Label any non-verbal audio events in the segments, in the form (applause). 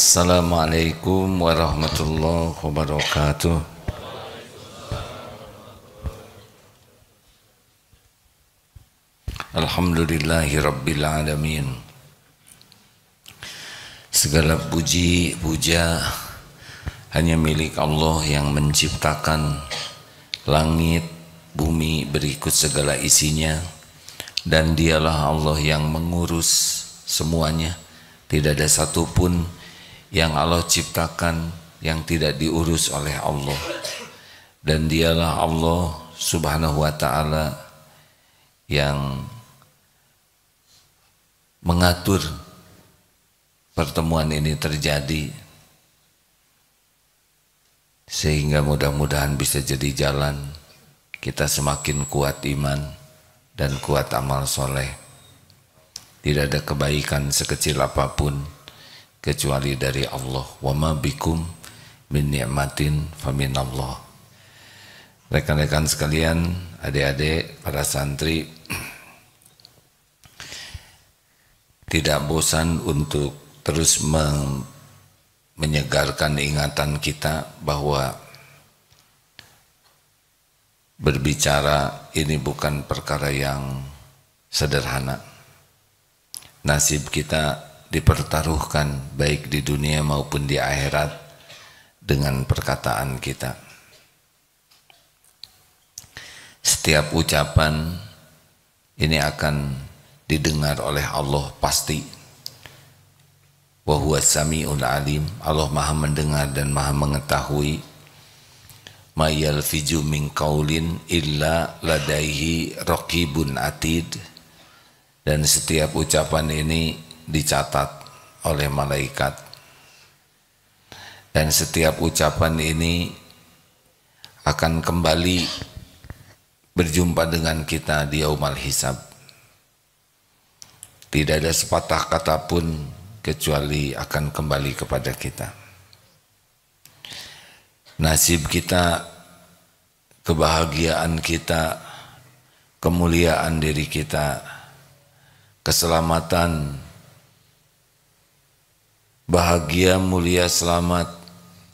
Assalamualaikum warahmatullahi wabarakatuh. Alhamdulillahi rabbil alamin. Segala puji puja hanya milik Allah yang menciptakan langit, bumi berikut segala isinya dan dialah Allah yang mengurus semuanya. Tidak ada satupun yang Allah ciptakan yang tidak diurus oleh Allah dan dialah Allah subhanahu wa ta'ala yang mengatur pertemuan ini terjadi sehingga mudah-mudahan bisa jadi jalan kita semakin kuat iman dan kuat amal soleh tidak ada kebaikan sekecil apapun kecuali dari Allah wa ma bikum min ni'matin Allah rekan-rekan sekalian adik-adik para santri (clears throat) tidak bosan untuk terus menyegarkan ingatan kita bahwa berbicara ini bukan perkara yang sederhana nasib kita dipertaruhkan baik di dunia maupun di akhirat dengan perkataan kita. Setiap ucapan ini akan didengar oleh Allah pasti. Wa samiul alim. Allah Maha mendengar dan Maha mengetahui. Ma fiju min kaulin illa ladaihi raqibun atid. Dan setiap ucapan ini dicatat oleh malaikat. Dan setiap ucapan ini akan kembali berjumpa dengan kita di Yaumal Hisab. Tidak ada sepatah kata pun kecuali akan kembali kepada kita. Nasib kita, kebahagiaan kita, kemuliaan diri kita, keselamatan bahagia, mulia, selamat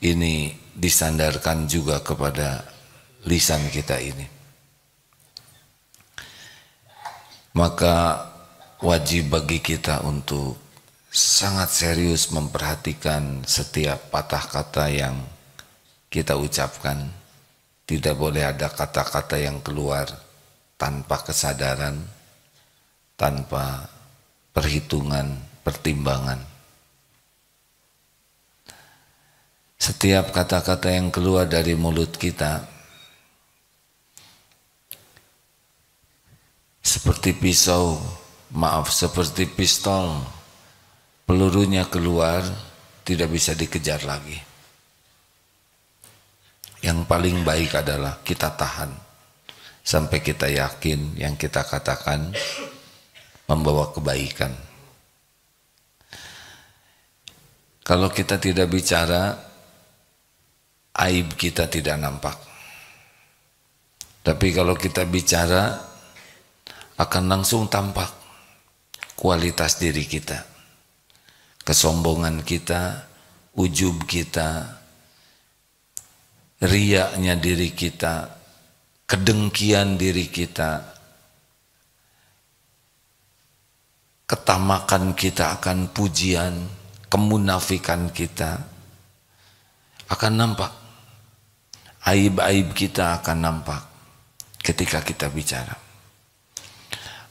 ini disandarkan juga kepada lisan kita ini. Maka wajib bagi kita untuk sangat serius memperhatikan setiap patah kata yang kita ucapkan. Tidak boleh ada kata-kata yang keluar tanpa kesadaran, tanpa perhitungan, pertimbangan. setiap kata-kata yang keluar dari mulut kita seperti pisau, maaf, seperti pistol, pelurunya keluar, tidak bisa dikejar lagi. Yang paling baik adalah kita tahan sampai kita yakin yang kita katakan membawa kebaikan. Kalau kita tidak bicara, aib kita tidak nampak. Tapi kalau kita bicara akan langsung tampak kualitas diri kita. Kesombongan kita, ujub kita, riaknya diri kita, kedengkian diri kita, ketamakan kita akan pujian, kemunafikan kita akan nampak aib-aib kita akan nampak ketika kita bicara.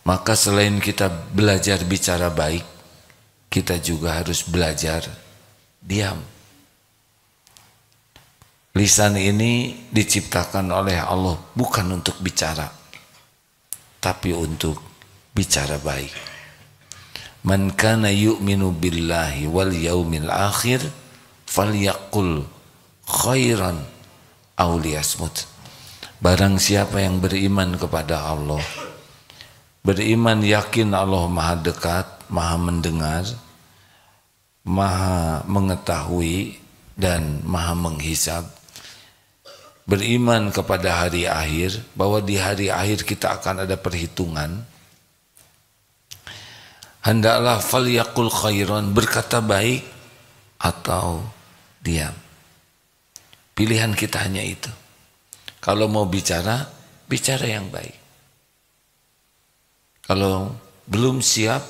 Maka selain kita belajar bicara baik, kita juga harus belajar diam. Lisan ini diciptakan oleh Allah bukan untuk bicara, tapi untuk bicara baik. Man kana yu'minu billahi wal yaumil akhir yakul khairan Smut. Barang siapa yang beriman kepada Allah, beriman yakin Allah maha dekat, maha mendengar, maha mengetahui, dan maha menghisab. Beriman kepada hari akhir, bahwa di hari akhir kita akan ada perhitungan. Hendaklah falyakul khairan, berkata baik atau diam. Pilihan kita hanya itu. Kalau mau bicara, bicara yang baik. Kalau belum siap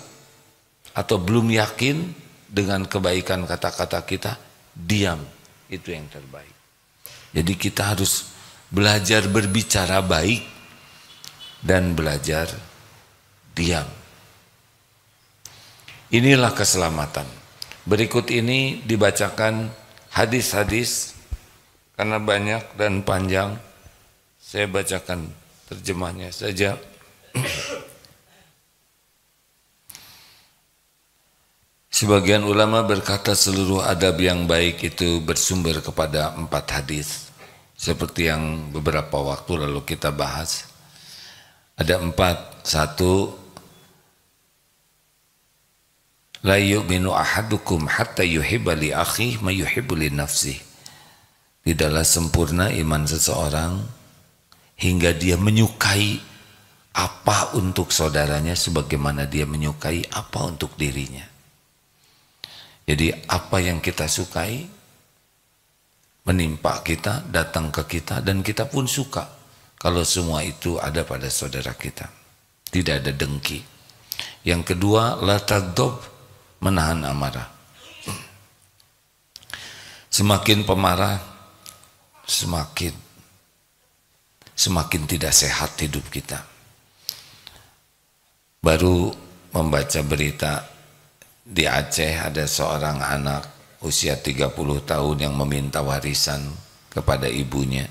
atau belum yakin dengan kebaikan kata-kata kita, diam. Itu yang terbaik. Jadi kita harus belajar berbicara baik dan belajar diam. Inilah keselamatan. Berikut ini dibacakan hadis-hadis karena banyak dan panjang saya bacakan terjemahnya saja (clears throat) Sebagian ulama berkata seluruh adab yang baik itu bersumber kepada empat hadis seperti yang beberapa waktu lalu kita bahas. Ada empat. Satu, La yu'minu ahadukum hatta yuhibali akhi akhih ma yuhibbu Tidaklah sempurna iman seseorang hingga dia menyukai apa untuk saudaranya sebagaimana dia menyukai apa untuk dirinya. Jadi apa yang kita sukai menimpa kita, datang ke kita dan kita pun suka kalau semua itu ada pada saudara kita. Tidak ada dengki. Yang kedua, latadob menahan amarah. Semakin pemarah semakin semakin tidak sehat hidup kita. Baru membaca berita di Aceh ada seorang anak usia 30 tahun yang meminta warisan kepada ibunya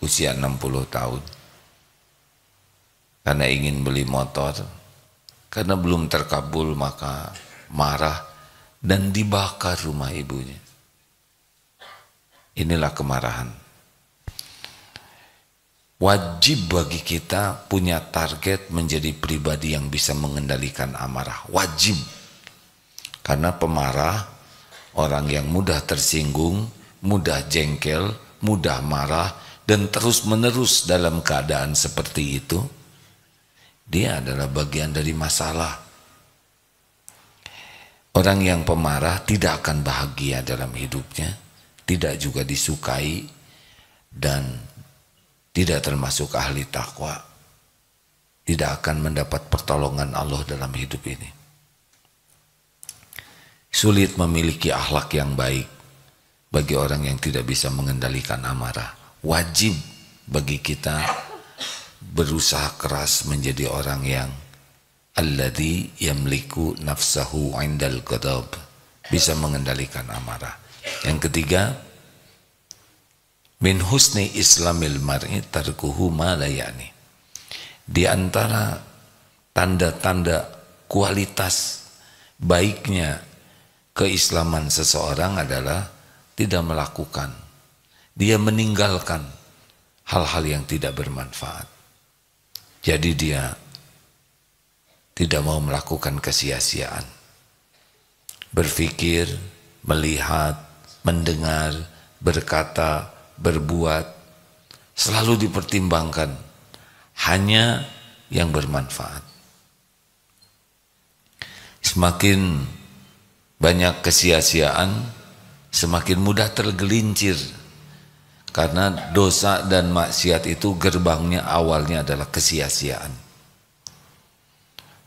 usia 60 tahun karena ingin beli motor karena belum terkabul maka marah dan dibakar rumah ibunya inilah kemarahan wajib bagi kita punya target menjadi pribadi yang bisa mengendalikan amarah. Wajib. Karena pemarah, orang yang mudah tersinggung, mudah jengkel, mudah marah, dan terus-menerus dalam keadaan seperti itu, dia adalah bagian dari masalah. Orang yang pemarah tidak akan bahagia dalam hidupnya, tidak juga disukai, dan tidak termasuk ahli takwa, tidak akan mendapat pertolongan Allah dalam hidup ini. Sulit memiliki akhlak yang baik bagi orang yang tidak bisa mengendalikan amarah. Wajib bagi kita berusaha keras menjadi orang yang alladhi yamliku nafsahu indal qadab bisa mengendalikan amarah. Yang ketiga, Min husni islamil mar'i tarkuhu ma layani. Di antara tanda-tanda kualitas baiknya keislaman seseorang adalah tidak melakukan. Dia meninggalkan hal-hal yang tidak bermanfaat. Jadi dia tidak mau melakukan kesia-siaan. Berpikir, melihat, mendengar, berkata, berbuat selalu dipertimbangkan hanya yang bermanfaat. Semakin banyak kesia-siaan, semakin mudah tergelincir. Karena dosa dan maksiat itu gerbangnya awalnya adalah kesia-siaan.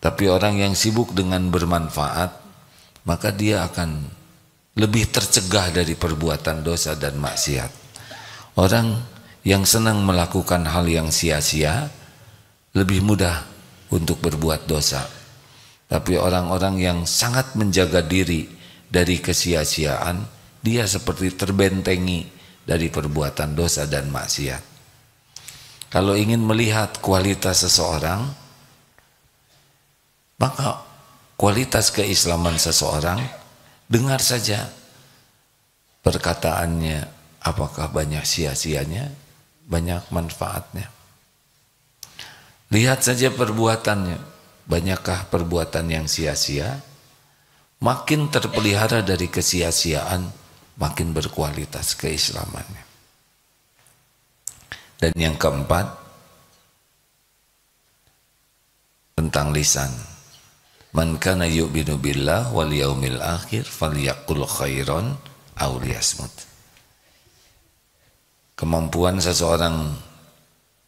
Tapi orang yang sibuk dengan bermanfaat, maka dia akan lebih tercegah dari perbuatan dosa dan maksiat. Orang yang senang melakukan hal yang sia-sia lebih mudah untuk berbuat dosa. Tapi orang-orang yang sangat menjaga diri dari kesia-siaan, dia seperti terbentengi dari perbuatan dosa dan maksiat. Kalau ingin melihat kualitas seseorang, maka kualitas keislaman seseorang, dengar saja perkataannya, apakah banyak sia-sianya, banyak manfaatnya. Lihat saja perbuatannya, banyakkah perbuatan yang sia-sia? Makin terpelihara dari kesia-siaan, makin berkualitas keislamannya. Dan yang keempat, tentang lisan. Man kana yu'minu billah wal yaumil akhir falyaqul khairan aw kemampuan seseorang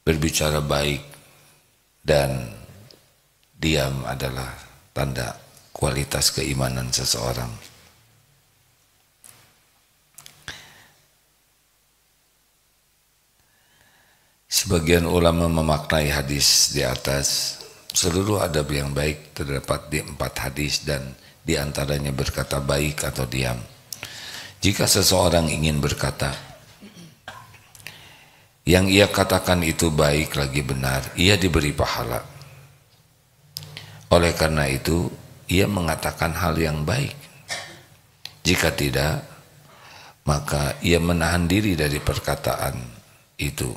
berbicara baik dan diam adalah tanda kualitas keimanan seseorang. Sebagian ulama memaknai hadis di atas, seluruh adab yang baik terdapat di empat hadis dan diantaranya berkata baik atau diam. Jika seseorang ingin berkata, yang ia katakan itu baik lagi benar, ia diberi pahala. Oleh karena itu, ia mengatakan hal yang baik. Jika tidak, maka ia menahan diri dari perkataan itu.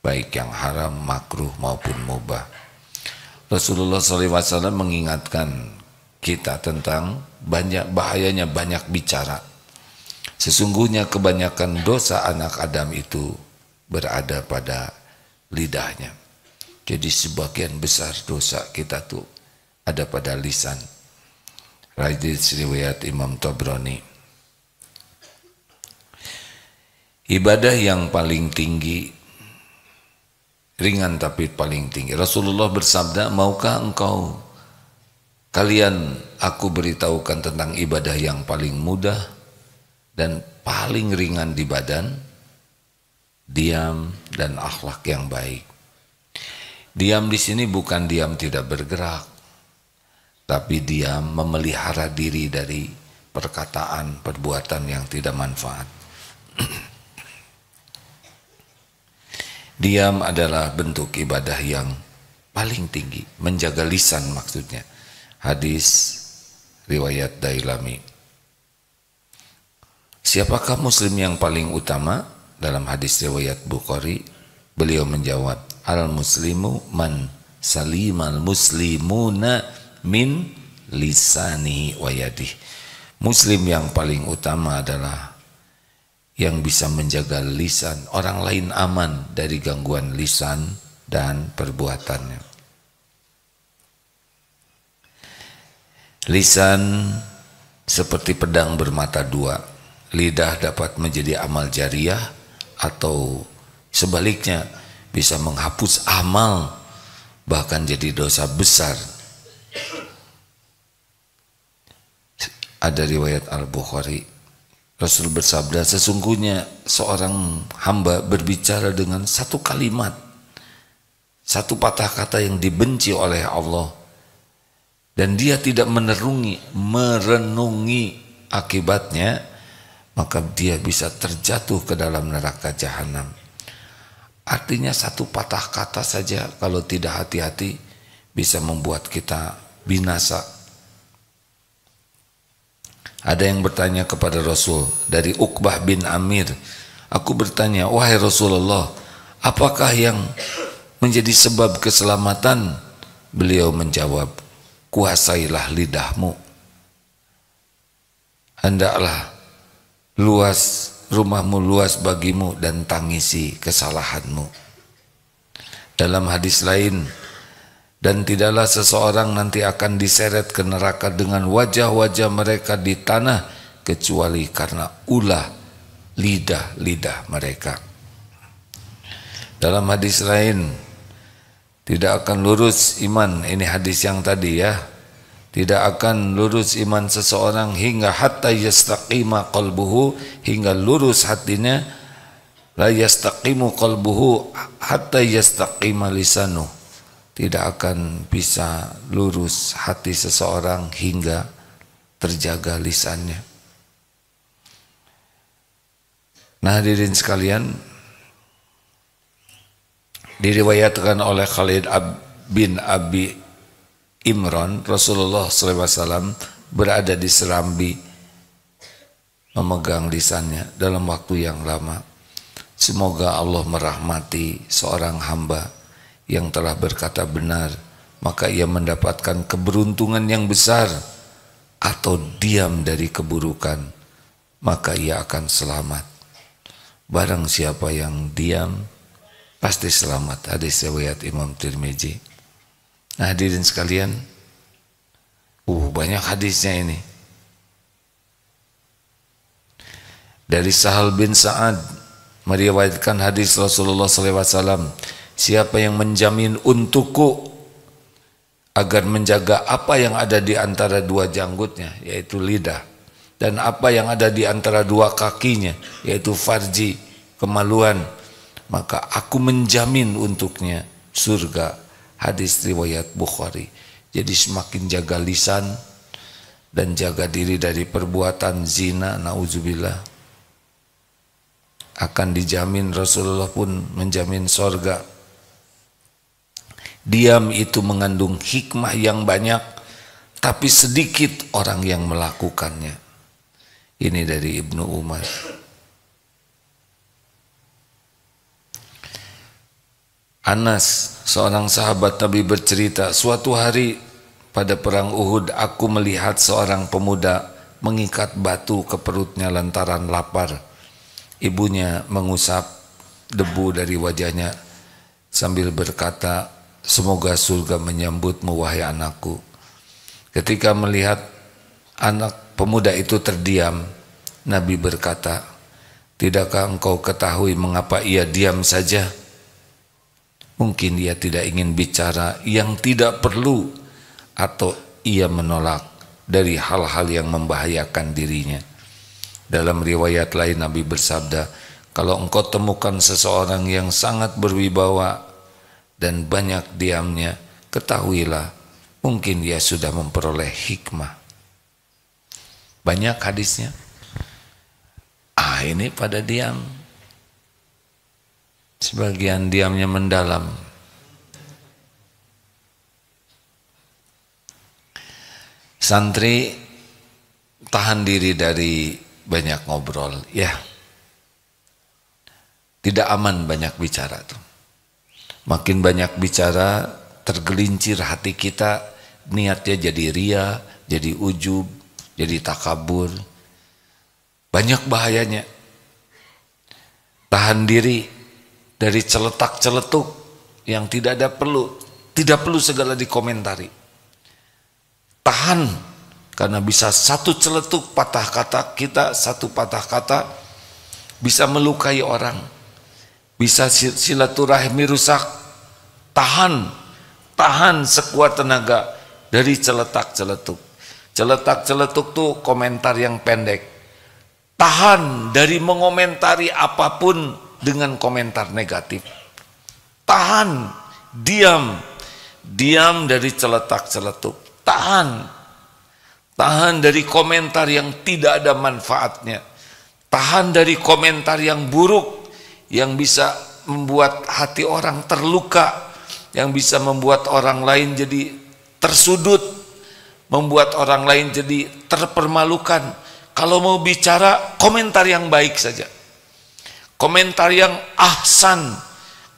Baik yang haram, makruh maupun mubah. Rasulullah SAW mengingatkan kita tentang banyak bahayanya banyak bicara Sesungguhnya kebanyakan dosa anak Adam itu berada pada lidahnya. Jadi sebagian besar dosa kita tuh ada pada lisan. Rajid Sriwayat Imam Tobroni. Ibadah yang paling tinggi ringan tapi paling tinggi. Rasulullah bersabda, "Maukah engkau kalian aku beritahukan tentang ibadah yang paling mudah?" dan paling ringan di badan, diam dan akhlak yang baik. Diam di sini bukan diam tidak bergerak, tapi diam memelihara diri dari perkataan, perbuatan yang tidak manfaat. (clears throat) diam adalah bentuk ibadah yang paling tinggi, menjaga lisan maksudnya. Hadis riwayat Dailami. Siapakah muslim yang paling utama? Dalam hadis riwayat Bukhari, beliau menjawab, Al-muslimu man salimal muslimuna min lisani wa yadih. Muslim yang paling utama adalah yang bisa menjaga lisan orang lain aman dari gangguan lisan dan perbuatannya. Lisan seperti pedang bermata dua lidah dapat menjadi amal jariah atau sebaliknya bisa menghapus amal bahkan jadi dosa besar ada riwayat Al-Bukhari Rasul bersabda sesungguhnya seorang hamba berbicara dengan satu kalimat satu patah kata yang dibenci oleh Allah dan dia tidak menerungi merenungi akibatnya maka dia bisa terjatuh ke dalam neraka jahanam. Artinya satu patah kata saja kalau tidak hati-hati bisa membuat kita binasa. Ada yang bertanya kepada Rasul dari Uqbah bin Amir. Aku bertanya, wahai Rasulullah, apakah yang menjadi sebab keselamatan? Beliau menjawab, kuasailah lidahmu. Hendaklah luas rumahmu luas bagimu dan tangisi kesalahanmu. Dalam hadis lain, dan tidaklah seseorang nanti akan diseret ke neraka dengan wajah-wajah mereka di tanah kecuali karena ulah lidah-lidah mereka. Dalam hadis lain, tidak akan lurus iman, ini hadis yang tadi ya, tidak akan lurus iman seseorang hingga hatta yastaqima qalbuhu hingga lurus hatinya la yastaqimu qalbuhu hatta yastaqima lisanu tidak akan bisa lurus hati seseorang hingga terjaga lisannya nah hadirin sekalian diriwayatkan oleh Khalid bin Abi Imran Rasulullah SAW berada di Serambi memegang lisannya dalam waktu yang lama. Semoga Allah merahmati seorang hamba yang telah berkata benar, maka ia mendapatkan keberuntungan yang besar atau diam dari keburukan, maka ia akan selamat. Barang siapa yang diam, pasti selamat. Hadis riwayat Imam Tirmizi. Nah hadirin sekalian, uh banyak hadisnya ini. Dari Sahal bin Sa'ad meriwayatkan hadis Rasulullah SAW. Siapa yang menjamin untukku agar menjaga apa yang ada di antara dua janggutnya, yaitu lidah. Dan apa yang ada di antara dua kakinya, yaitu farji, kemaluan. Maka aku menjamin untuknya surga hadis riwayat Bukhari. Jadi semakin jaga lisan dan jaga diri dari perbuatan zina nauzubillah akan dijamin Rasulullah pun menjamin sorga. Diam itu mengandung hikmah yang banyak, tapi sedikit orang yang melakukannya. Ini dari Ibnu Umar. Anas, seorang sahabat Nabi bercerita, suatu hari pada perang Uhud aku melihat seorang pemuda mengikat batu ke perutnya lantaran lapar. Ibunya mengusap debu dari wajahnya sambil berkata, "Semoga surga menyambutmu wahai anakku." Ketika melihat anak pemuda itu terdiam, Nabi berkata, "Tidakkah engkau ketahui mengapa ia diam saja?" Mungkin dia tidak ingin bicara yang tidak perlu atau ia menolak dari hal-hal yang membahayakan dirinya. Dalam riwayat lain Nabi bersabda, kalau engkau temukan seseorang yang sangat berwibawa dan banyak diamnya, ketahuilah mungkin dia sudah memperoleh hikmah. Banyak hadisnya. Ah ini pada diam sebagian diamnya mendalam. Santri tahan diri dari banyak ngobrol, ya. Tidak aman banyak bicara tuh. Makin banyak bicara, tergelincir hati kita, niatnya jadi ria, jadi ujub, jadi takabur. Banyak bahayanya. Tahan diri dari celetak-celetuk yang tidak ada perlu, tidak perlu segala dikomentari. Tahan karena bisa satu celetuk patah kata kita, satu patah kata bisa melukai orang. Bisa silaturahmi rusak. Tahan, tahan sekuat tenaga dari celetak-celetuk. Celetak-celetuk tuh komentar yang pendek. Tahan dari mengomentari apapun dengan komentar negatif. Tahan, diam, diam dari celetak-celetuk. Tahan, tahan dari komentar yang tidak ada manfaatnya. Tahan dari komentar yang buruk, yang bisa membuat hati orang terluka, yang bisa membuat orang lain jadi tersudut, membuat orang lain jadi terpermalukan. Kalau mau bicara, komentar yang baik saja komentar yang ahsan,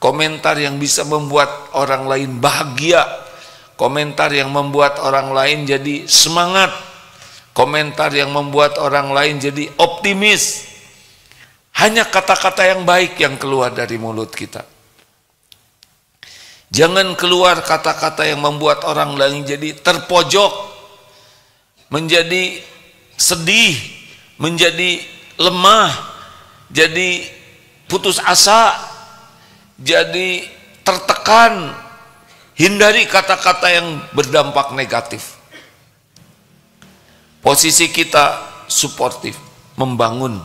komentar yang bisa membuat orang lain bahagia, komentar yang membuat orang lain jadi semangat, komentar yang membuat orang lain jadi optimis. Hanya kata-kata yang baik yang keluar dari mulut kita. Jangan keluar kata-kata yang membuat orang lain jadi terpojok, menjadi sedih, menjadi lemah, jadi putus asa, jadi tertekan, hindari kata-kata yang berdampak negatif. Posisi kita suportif, membangun.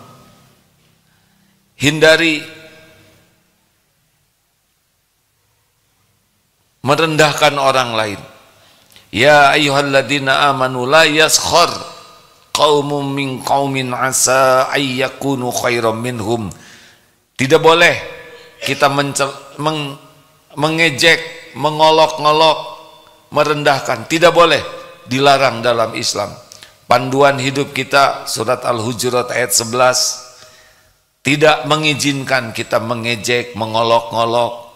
Hindari merendahkan orang lain. Ya ayyuhalladzina amanu la yaskhar qaumun min qaumin asa ayyakunu khairan minhum tidak boleh kita meng mengejek, mengolok-ngolok, merendahkan. Tidak boleh dilarang dalam Islam. Panduan hidup kita surat Al-Hujurat ayat 11 tidak mengizinkan kita mengejek, mengolok-ngolok,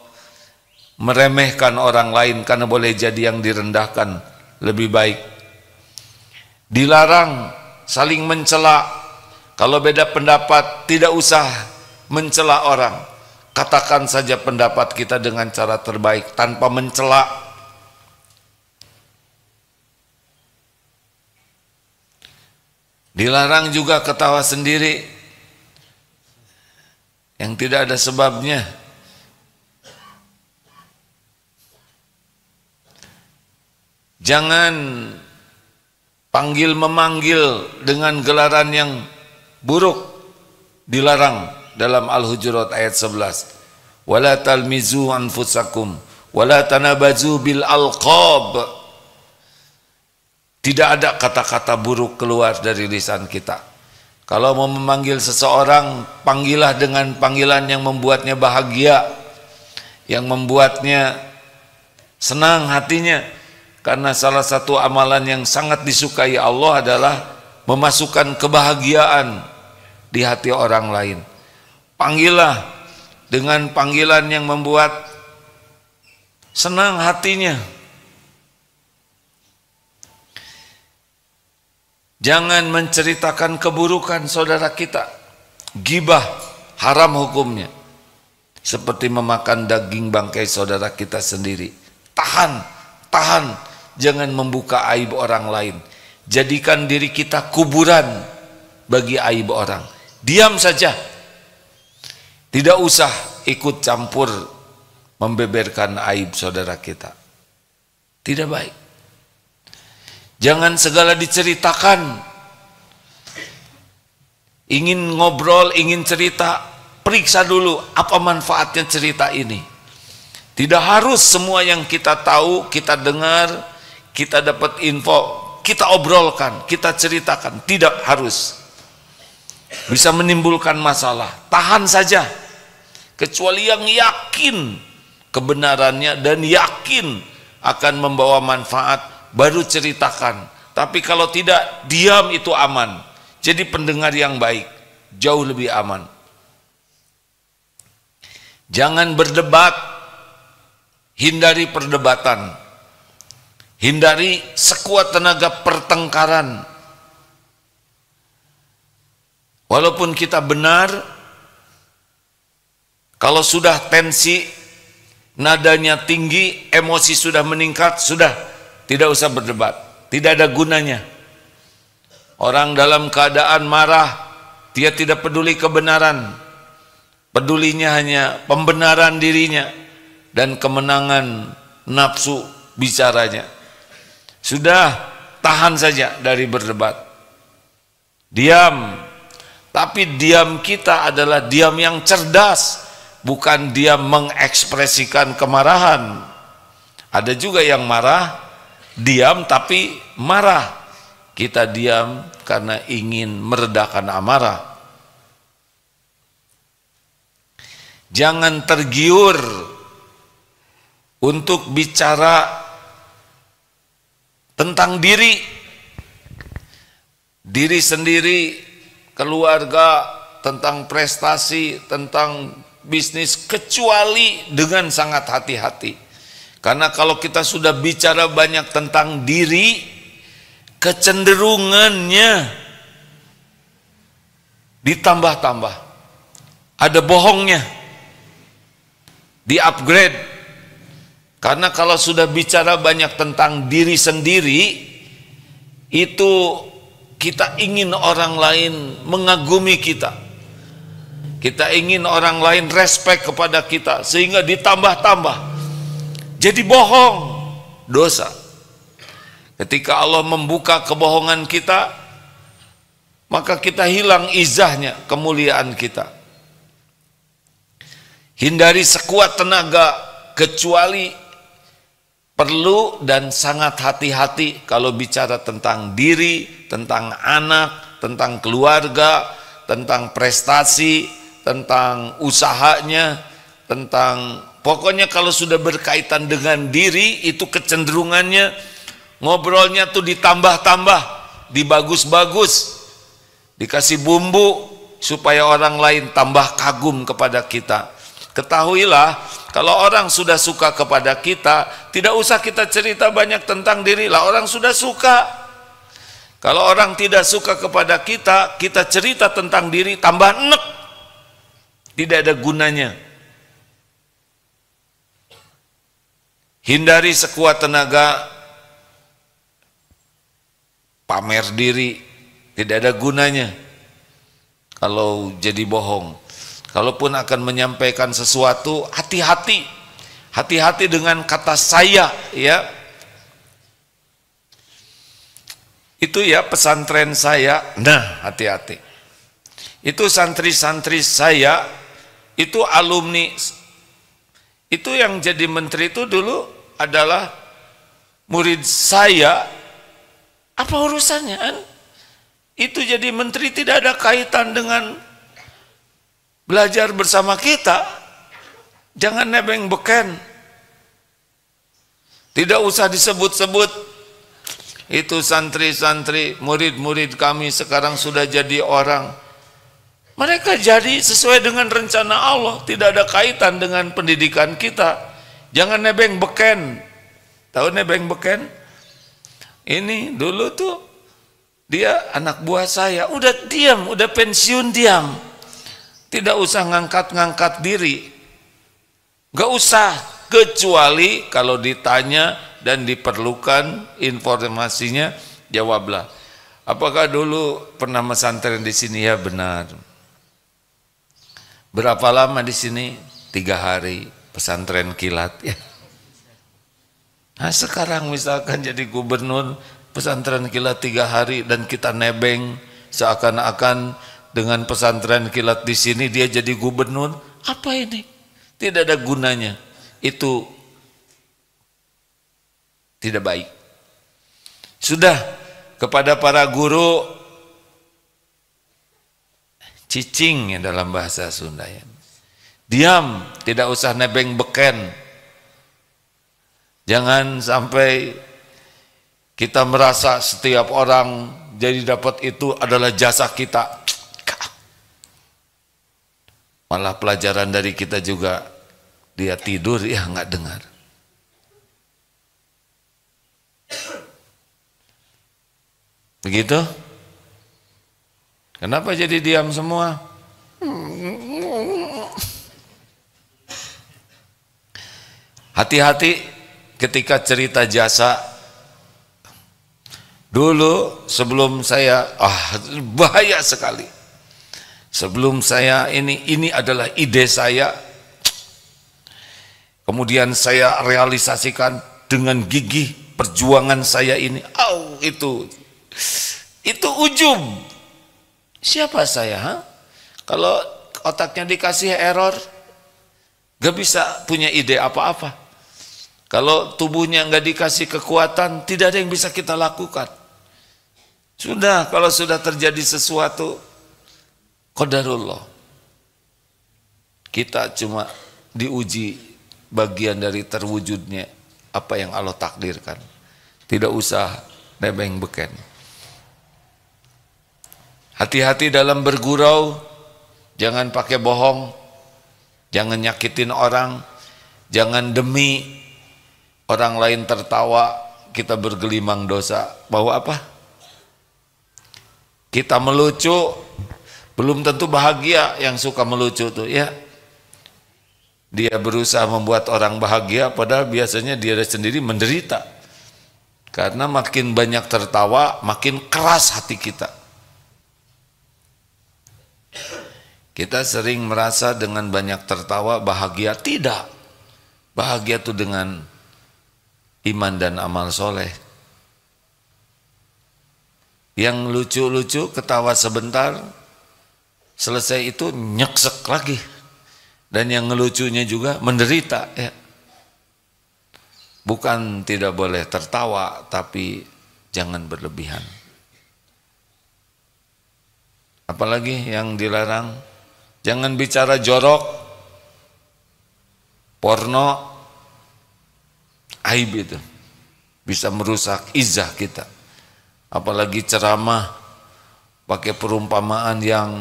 meremehkan orang lain karena boleh jadi yang direndahkan lebih baik. Dilarang saling mencela. Kalau beda pendapat tidak usah mencela orang. Katakan saja pendapat kita dengan cara terbaik tanpa mencela. Dilarang juga ketawa sendiri yang tidak ada sebabnya. Jangan panggil memanggil dengan gelaran yang buruk dilarang dalam Al-Hujurat ayat 11. Wala talmizu anfusakum wala tanabazu bil alqab. Tidak ada kata-kata buruk keluar dari lisan kita. Kalau mau memanggil seseorang, panggillah dengan panggilan yang membuatnya bahagia, yang membuatnya senang hatinya. Karena salah satu amalan yang sangat disukai Allah adalah memasukkan kebahagiaan di hati orang lain panggillah dengan panggilan yang membuat senang hatinya. Jangan menceritakan keburukan saudara kita. Gibah haram hukumnya. Seperti memakan daging bangkai saudara kita sendiri. Tahan, tahan. Jangan membuka aib orang lain. Jadikan diri kita kuburan bagi aib orang. Diam saja, tidak usah ikut campur membeberkan aib saudara kita. Tidak baik. Jangan segala diceritakan. Ingin ngobrol, ingin cerita, periksa dulu apa manfaatnya cerita ini. Tidak harus semua yang kita tahu, kita dengar, kita dapat info, kita obrolkan, kita ceritakan. Tidak harus bisa menimbulkan masalah. Tahan saja. Kecuali yang yakin kebenarannya dan yakin akan membawa manfaat baru ceritakan. Tapi kalau tidak diam itu aman. Jadi pendengar yang baik jauh lebih aman. Jangan berdebat. Hindari perdebatan. Hindari sekuat tenaga pertengkaran Walaupun kita benar, kalau sudah tensi, nadanya tinggi, emosi sudah meningkat, sudah tidak usah berdebat. Tidak ada gunanya. Orang dalam keadaan marah, dia tidak peduli kebenaran. Pedulinya hanya pembenaran dirinya dan kemenangan nafsu bicaranya. Sudah tahan saja dari berdebat. Diam, tapi diam kita adalah diam yang cerdas, bukan diam mengekspresikan kemarahan. Ada juga yang marah, diam tapi marah. Kita diam karena ingin meredakan amarah. Jangan tergiur untuk bicara tentang diri. Diri sendiri keluarga, tentang prestasi, tentang bisnis, kecuali dengan sangat hati-hati. Karena kalau kita sudah bicara banyak tentang diri, kecenderungannya ditambah-tambah. Ada bohongnya, di-upgrade. Karena kalau sudah bicara banyak tentang diri sendiri, itu kita ingin orang lain mengagumi kita. Kita ingin orang lain respect kepada kita sehingga ditambah-tambah. Jadi bohong, dosa. Ketika Allah membuka kebohongan kita, maka kita hilang izahnya, kemuliaan kita. Hindari sekuat tenaga kecuali Perlu dan sangat hati-hati kalau bicara tentang diri, tentang anak, tentang keluarga, tentang prestasi, tentang usahanya, tentang pokoknya kalau sudah berkaitan dengan diri itu kecenderungannya ngobrolnya tuh ditambah-tambah, dibagus-bagus, dikasih bumbu supaya orang lain tambah kagum kepada kita. Ketahuilah kalau orang sudah suka kepada kita, tidak usah kita cerita banyak tentang diri lah, orang sudah suka. Kalau orang tidak suka kepada kita, kita cerita tentang diri tambah enek. Tidak ada gunanya. Hindari sekuat tenaga pamer diri, tidak ada gunanya. Kalau jadi bohong, Kalaupun akan menyampaikan sesuatu, hati-hati. Hati-hati dengan kata saya, ya. Itu ya pesantren saya. Nah, hati-hati. Itu santri-santri saya, itu alumni. Itu yang jadi menteri itu dulu adalah murid saya. Apa urusannya? Itu jadi menteri tidak ada kaitan dengan belajar bersama kita, jangan nebeng beken. Tidak usah disebut-sebut. Itu santri-santri, murid-murid kami sekarang sudah jadi orang. Mereka jadi sesuai dengan rencana Allah, tidak ada kaitan dengan pendidikan kita. Jangan nebeng beken. Tahu nebeng beken? Ini dulu tuh dia anak buah saya, udah diam, udah pensiun diam. Tidak usah ngangkat-ngangkat diri. Gak usah, kecuali kalau ditanya dan diperlukan informasinya, jawablah. Apakah dulu pernah mesantren di sini? Ya benar. Berapa lama di sini? Tiga hari pesantren kilat ya. Nah sekarang misalkan jadi gubernur pesantren kilat tiga hari dan kita nebeng seakan-akan dengan pesantren kilat di sini dia jadi gubernur. Apa ini? Tidak ada gunanya. Itu tidak baik. Sudah kepada para guru cicing ya dalam bahasa Sunda ya. Diam, tidak usah nebeng beken. Jangan sampai kita merasa setiap orang jadi dapat itu adalah jasa kita. Malah pelajaran dari kita juga dia tidur ya nggak dengar. Begitu? Kenapa jadi diam semua? Hati-hati ketika cerita jasa. Dulu sebelum saya, ah bahaya sekali. Sebelum saya ini, ini adalah ide saya. Kemudian saya realisasikan dengan gigih perjuangan saya ini. Au, oh, itu. Itu ujub. Siapa saya? Ha? Kalau otaknya dikasih error, gak bisa punya ide apa-apa. Kalau tubuhnya nggak dikasih kekuatan, tidak ada yang bisa kita lakukan. Sudah, kalau sudah terjadi sesuatu, Qadarullah. Kita cuma diuji bagian dari terwujudnya apa yang Allah takdirkan. Tidak usah nebeng beken. Hati-hati dalam bergurau, jangan pakai bohong, jangan nyakitin orang, jangan demi orang lain tertawa kita bergelimang dosa. Bahwa apa? Kita melucu belum tentu bahagia yang suka melucu tuh ya. Dia berusaha membuat orang bahagia padahal biasanya dia sendiri menderita. Karena makin banyak tertawa, makin keras hati kita. Kita sering merasa dengan banyak tertawa bahagia. Tidak. Bahagia itu dengan iman dan amal soleh. Yang lucu-lucu ketawa sebentar, Selesai itu nyeksek lagi. Dan yang ngelucunya juga menderita ya. Bukan tidak boleh tertawa tapi jangan berlebihan. Apalagi yang dilarang jangan bicara jorok, porno, aib itu. Bisa merusak izah kita. Apalagi ceramah pakai perumpamaan yang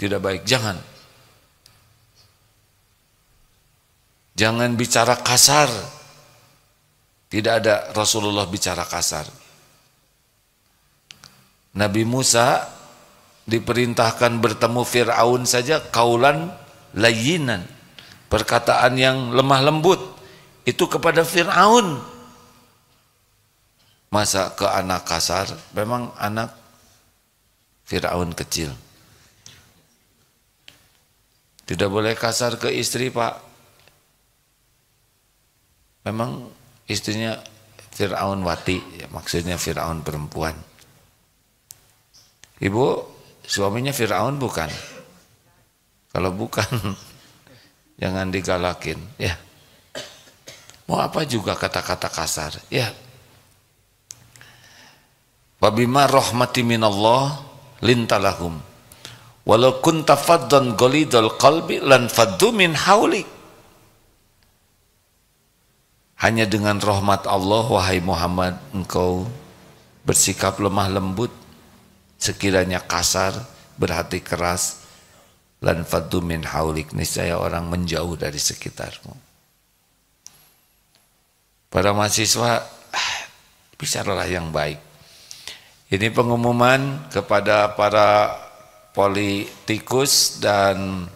tidak baik. Jangan. Jangan bicara kasar. Tidak ada Rasulullah bicara kasar. Nabi Musa diperintahkan bertemu Fir'aun saja kaulan layinan. Perkataan yang lemah lembut. Itu kepada Fir'aun. Masa ke anak kasar? Memang anak Fir'aun kecil. Tidak boleh kasar ke istri pak. Memang istrinya Fir'aun wati, ya, maksudnya Fir'aun perempuan. Ibu, suaminya Fir'aun bukan? Kalau bukan, (laughs) jangan digalakin. Ya. Mau apa juga kata-kata kasar. Ya. Wabima rahmati minallah lintalahum Walau kunta faddan golidol qalbi lan faddu min haulik. Hanya dengan rahmat Allah, wahai Muhammad, engkau bersikap lemah lembut, sekiranya kasar, berhati keras, lan faddu min haulik, niscaya orang menjauh dari sekitarmu. Para mahasiswa, (sighs) bicaralah yang baik. Ini pengumuman kepada para politikus dan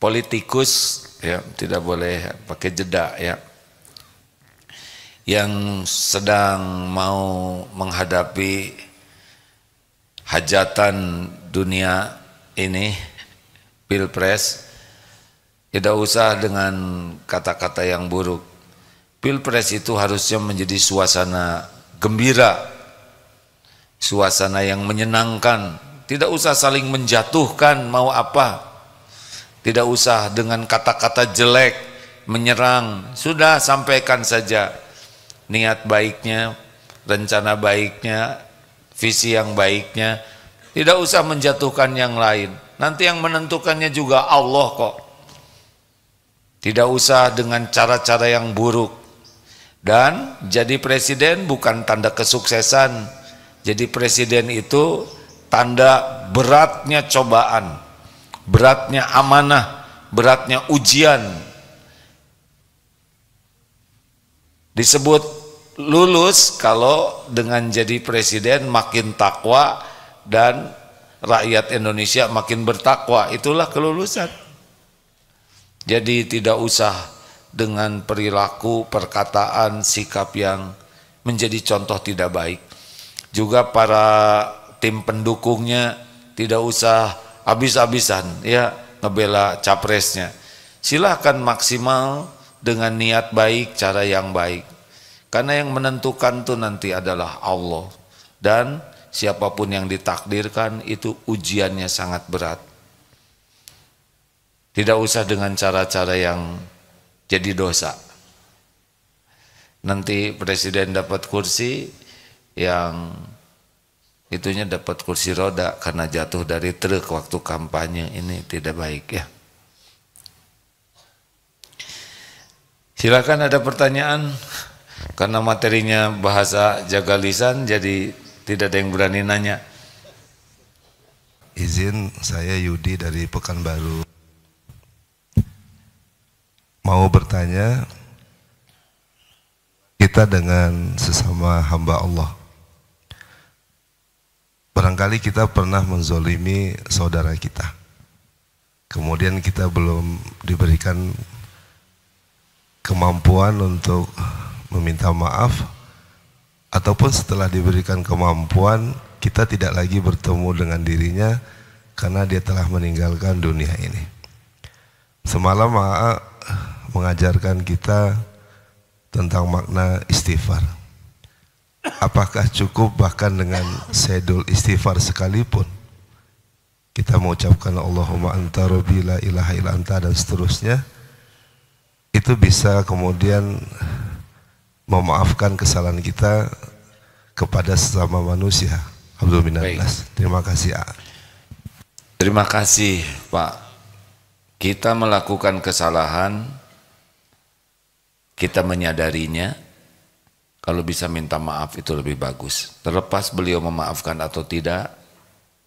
politikus ya tidak boleh pakai jeda ya yang sedang mau menghadapi hajatan dunia ini pilpres tidak usah dengan kata-kata yang buruk pilpres itu harusnya menjadi suasana gembira suasana yang menyenangkan tidak usah saling menjatuhkan mau apa. Tidak usah dengan kata-kata jelek menyerang. Sudah sampaikan saja niat baiknya, rencana baiknya, visi yang baiknya. Tidak usah menjatuhkan yang lain. Nanti yang menentukannya juga Allah kok. Tidak usah dengan cara-cara yang buruk. Dan jadi presiden bukan tanda kesuksesan. Jadi presiden itu tanda beratnya cobaan, beratnya amanah, beratnya ujian. Disebut lulus kalau dengan jadi presiden makin takwa dan rakyat Indonesia makin bertakwa, itulah kelulusan. Jadi tidak usah dengan perilaku, perkataan, sikap yang menjadi contoh tidak baik. Juga para tim pendukungnya tidak usah habis-habisan ya ngebela capresnya. Silahkan maksimal dengan niat baik, cara yang baik. Karena yang menentukan tuh nanti adalah Allah. Dan siapapun yang ditakdirkan itu ujiannya sangat berat. Tidak usah dengan cara-cara yang jadi dosa. Nanti presiden dapat kursi yang itunya dapat kursi roda karena jatuh dari truk waktu kampanye ini tidak baik ya. Silakan ada pertanyaan karena materinya bahasa jaga lisan jadi tidak ada yang berani nanya. Izin saya Yudi dari Pekanbaru. Mau bertanya kita dengan sesama hamba Allah Barangkali kita pernah menzolimi saudara kita. Kemudian kita belum diberikan kemampuan untuk meminta maaf ataupun setelah diberikan kemampuan kita tidak lagi bertemu dengan dirinya karena dia telah meninggalkan dunia ini. Semalam maaf mengajarkan kita tentang makna istighfar. Apakah cukup bahkan dengan sedul istighfar sekalipun? Kita mengucapkan Allahumma anta rabbi la ilaha illa anta dan seterusnya. Itu bisa kemudian memaafkan kesalahan kita kepada sesama manusia. Abdul Terima kasih. A. Terima kasih Pak. Kita melakukan kesalahan, kita menyadarinya, kalau bisa minta maaf itu lebih bagus. Terlepas beliau memaafkan atau tidak,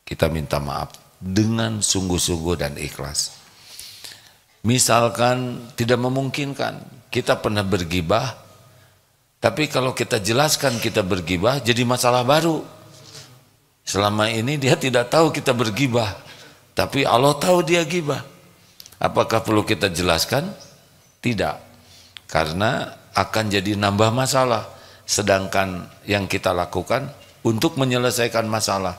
kita minta maaf dengan sungguh-sungguh dan ikhlas. Misalkan tidak memungkinkan, kita pernah bergibah, tapi kalau kita jelaskan kita bergibah jadi masalah baru. Selama ini dia (laughs) tidak tahu kita bergibah, tapi Allah tahu dia gibah. Apakah perlu kita jelaskan? Tidak. Karena akan jadi nambah masalah. Sedangkan yang kita lakukan untuk menyelesaikan masalah.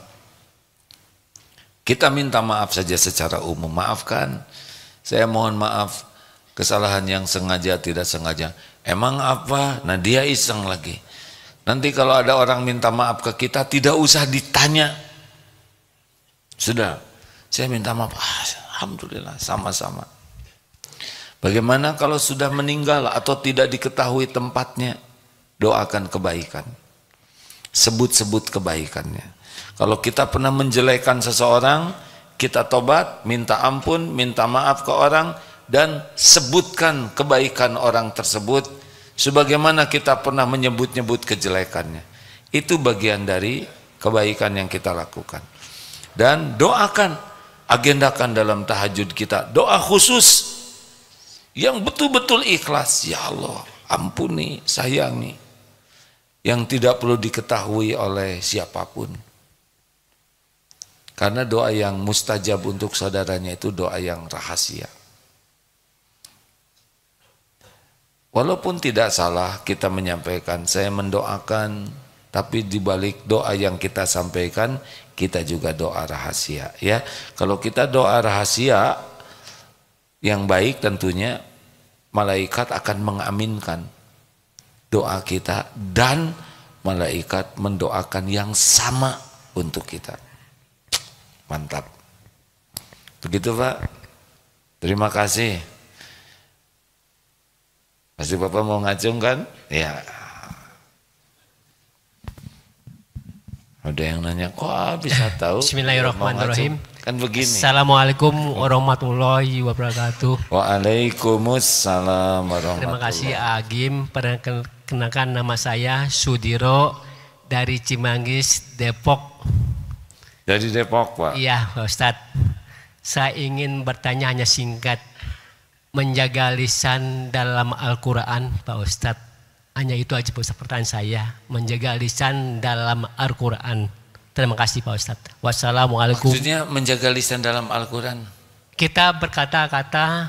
Kita minta maaf saja secara umum. Maafkan, saya mohon maaf kesalahan yang sengaja tidak sengaja. Emang apa? Nah dia iseng lagi. Nanti kalau ada orang minta maaf ke kita tidak usah ditanya. Sudah, saya minta maaf. Ah, Alhamdulillah, sama-sama. Bagaimana kalau sudah meninggal atau tidak diketahui tempatnya? Doakan kebaikan. Sebut-sebut kebaikannya. Kalau kita pernah menjelekan seseorang, kita tobat, minta ampun, minta maaf ke orang, dan sebutkan kebaikan orang tersebut sebagaimana kita pernah menyebut-nyebut kejelekannya. Itu bagian dari kebaikan yang kita lakukan. Dan doakan, agendakan dalam tahajud kita, doa khusus yang betul-betul ikhlas. Ya Allah, ampuni, sayangi yang tidak perlu diketahui oleh siapapun. Karena doa yang mustajab untuk saudaranya itu doa yang rahasia. Walaupun tidak salah kita menyampaikan, saya mendoakan, tapi di balik doa yang kita sampaikan, kita juga doa rahasia. Ya, kalau kita doa rahasia yang baik tentunya malaikat akan mengaminkan doa kita dan malaikat mendoakan yang sama untuk kita. Mantap. Begitu Pak. Terima kasih. Pasti Bapak mau ngacung kan? Ya. Ada yang nanya, kok bisa tahu? Bismillahirrahmanirrahim. Kan begini. Assalamualaikum warahmatullahi wabarakatuh. Waalaikumsalam warahmatullahi wabarakatuh. Terima kasih Agim. Perkenalkan nama saya Sudiro dari Cimanggis, Depok. Dari Depok, Pak? Iya, Ustadz. Saya ingin bertanya hanya singkat. Menjaga lisan dalam Al-Quran, Pak Ustadz. Hanya itu aja Pak pertanyaan saya. Menjaga lisan dalam Al-Quran. Terima kasih Pak Ustadz. Wassalamualaikum. Maksudnya menjaga lisan dalam Al-Quran. Kita berkata-kata,